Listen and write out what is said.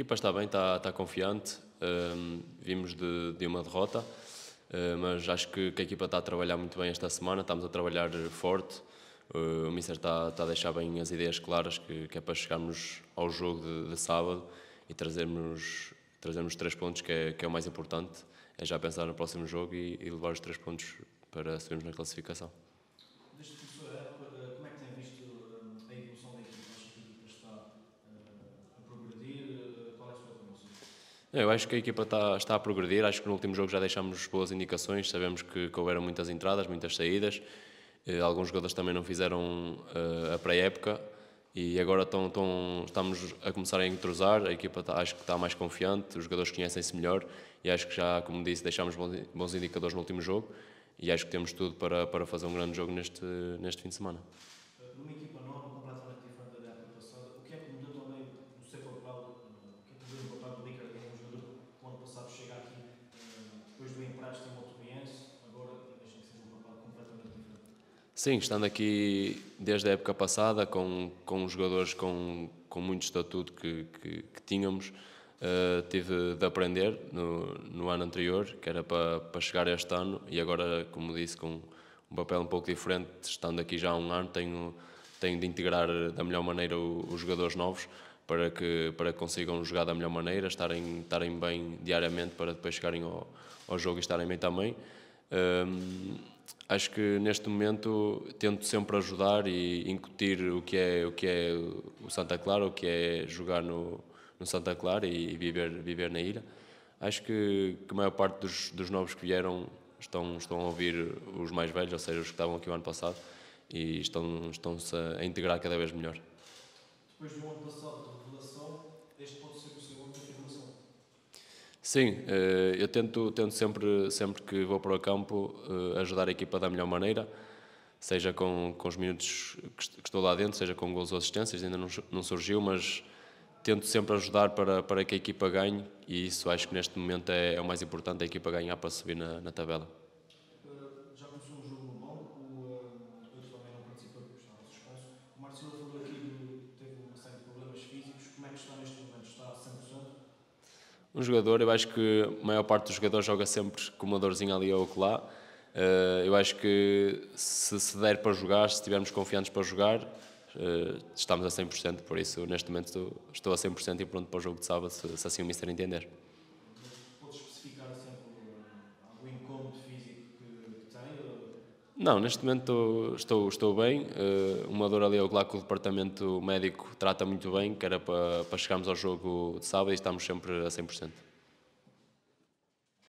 equipa está bem, está, está confiante. Um, vimos de, de, uma derrota, uh, mas acho que, que, a equipa está a trabalhar muito bem esta semana. Estamos a trabalhar forte. Uh, o Mister está, está, a deixar bem as ideias claras, que, que é para chegarmos ao jogo de, de, sábado e trazermos, trazermos três pontos, que é, que é o mais importante. É já pensar no próximo jogo e, e levar os três pontos para subirmos na classificação. É, eu acho que a equipa está, está, a progredir. Acho que no último jogo já deixámos boas indicações. Sabemos que, que houveram muitas entradas, muitas saídas. Eh, alguns jogadores também não fizeram uh, a pré-época e agora estão, estão, estamos a começar a entrosar. A equipa está, acho que está mais confiante, os jogadores conhecem-se melhor e acho que já, como disse, deixámos bons indicadores no último jogo e acho que temos tudo para, para fazer um grande jogo neste, neste fim de semana. Sim, estando aqui desde a época passada, com, com jogadores com, com muito estatuto que, que, que tínhamos, uh, tive de aprender no, no ano anterior, que era para, para chegar este ano, e agora, como disse, com um papel um pouco diferente, estando aqui já há um ano, tenho, tenho de integrar da melhor maneira os jogadores novos para que, para que consigam jogar da melhor maneira, estarem, estarem bem diariamente para depois chegarem ao, ao jogo e estarem bem também. Um, acho que neste momento tento sempre ajudar e incutir o que é o que é o Santa Clara, o que é jogar no, no Santa Clara e, viver, viver na ilha. Acho que, que a maior parte dos, dos novos que vieram estão, estão a ouvir os mais velhos, ou seja, os que estavam aqui o ano passado, e estão-se estão a integrar cada vez melhor depois do ano passado de revelação, este pode ser o seu ano de afirmação. Sim, eh, eu tento, tento sempre, sempre que vou para o campo eh, ajudar a equipa da melhor maneira, seja com, com os minutos que estou lá dentro, seja com gols ou assistências, ainda não, não surgiu, mas tento sempre ajudar para, para que a equipa ganhe e isso acho que neste momento é, é o mais importante, a equipa ganhar para subir na, na tabela. Um jogador, eu acho que a maior parte dos jogadores joga sempre com uma dorzinha ali ou lá. Eh, eu acho que se, se der para jogar, se estivermos confiantes para jogar, eh, estamos a 100%, por isso neste momento estou, a 100% e pronto para o jogo de sábado, se, se assim o Mister entender. Não, neste momento estou, estou bem. Eh, uma dor ali é claro que o departamento médico trata muito bem, que era para, para chegarmos ao jogo de sábado e estamos sempre a 100%.